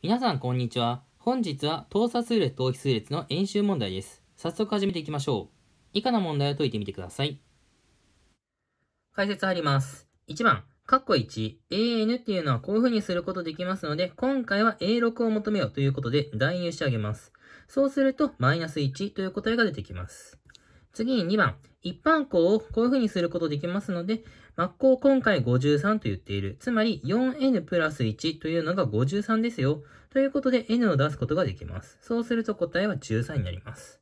皆さんこんにちは。本日は等差数列等比数列の演習問題です。早速始めていきましょう。以下の問題を解いてみてください。解説入ります。1番、括弧1、AN っていうのはこういう風にすることできますので、今回は A6 を求めようということで代入してあげます。そうすると、マイナス1という答えが出てきます。次に2番、一般項をこういうふうにすることできますので、真っ向今回53と言っている。つまり 4n プラス1というのが53ですよ。ということで n を出すことができます。そうすると答えは13になります。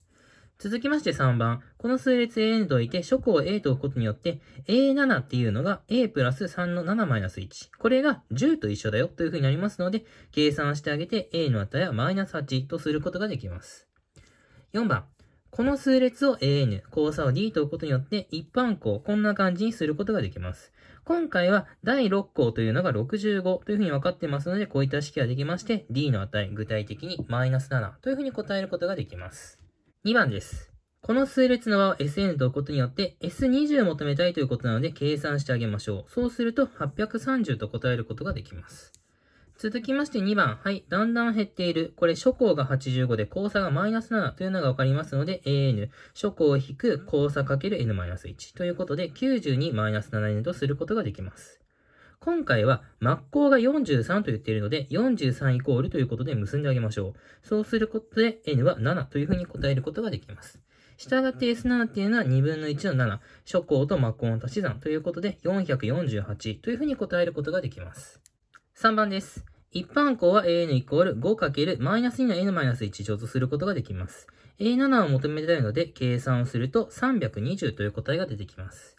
続きまして3番。この数列 a n といて、初項を a と置くことによって、a7 っていうのが a プラス3の7マイナス1。これが10と一緒だよというふうになりますので、計算してあげて a の値はマイナス8とすることができます。4番。この数列を an、交差を d と置くことによって、一般項、こんな感じにすることができます。今回は第6項というのが65というふうに分かってますので、こういった式ができまして、d の値、具体的にマイナス7というふうに答えることができます。2番です。この数列の和を SN と置くことによって S20 を求めたいということなので計算してあげましょう。そうすると830と答えることができます。続きまして2番。はい。だんだん減っている。これ、初項が85で、交差がマイナス7というのがわかりますので、an。初項を引く交差かける n-1。ということで、92マイナス 7n とすることができます。今回は、真っ向が43と言っているので、43イコールということで結んであげましょう。そうすることで、n は7というふうに答えることができます。したがって S7 っていうのは2分の1の7、初項と真っ向の足し算ということで448というふうに答えることができます。3番です。一般項は an イコール 5× マイナス2の n マイナス1乗とすることができます。a7 を求めたいので、計算をすると320という答えが出てきます。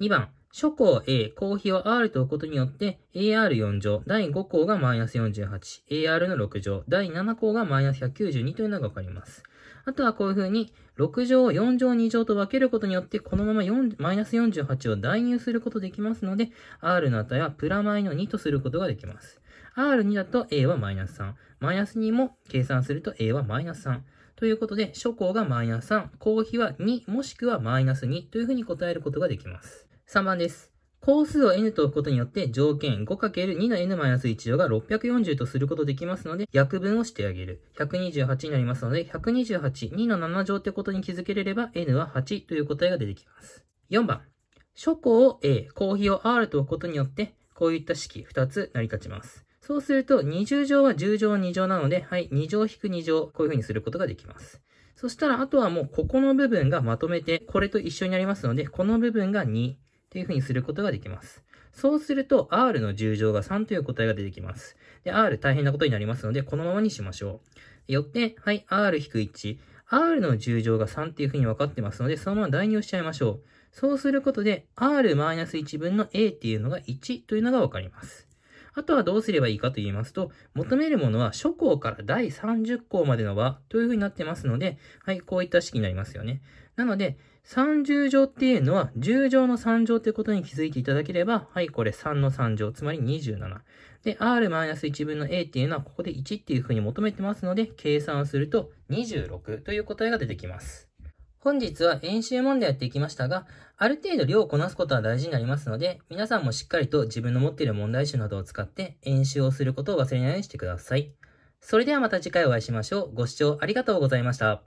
2番、初項 a、公比を r と置くことによって、ar4 乗、第5項がマイナス48、ar の6乗、第7項がマイナス192というのがわかります。あとはこういう風に、6乗を4乗2乗と分けることによって、このまま4、マイナス48を代入することできますので、R の値はプラマイの2とすることができます。R2 だと A はマイナス3。マイナス2も計算すると A はマイナス3。ということで、初項がマイナス3、後比は2、もしくはマイナス2というふうに答えることができます。3番です。高数を n と置くことによって条件 5×2 の n-1 乗が640とすることできますので、約分をしてあげる。128になりますので、128、2の7乗ってことに気づけれれば、n は8という答えが出てきます。4番。初項を a、ヒーを r と置くことによって、こういった式2つ成り立ちます。そうすると、20乗は10乗2乗なので、はい、2乗引く2乗、こういう風にすることができます。そしたら、あとはもう、ここの部分がまとめて、これと一緒になりますので、この部分が2、というふうにすることができます。そうすると、r の10乗が3という答えが出てきます。で、r 大変なことになりますので、このままにしましょう。よって、はい、r-1。r の10乗が3っていうふうに分かってますので、そのまま代入しちゃいましょう。そうすることで、r-1 分の a っていうのが1というのが分かります。あとはどうすればいいかと言いますと、求めるものは初項から第30項までの和というふうになってますので、はい、こういった式になりますよね。なので、30乗っていうのは10乗の3乗ということに気づいていただければ、はい、これ3の3乗、つまり27。で、r-1 分の a っていうのはここで1っていうふうに求めてますので、計算すると26という答えが出てきます。本日は演習問題やっていきましたが、ある程度量をこなすことは大事になりますので、皆さんもしっかりと自分の持っている問題集などを使って演習をすることを忘れないようにしてください。それではまた次回お会いしましょう。ご視聴ありがとうございました。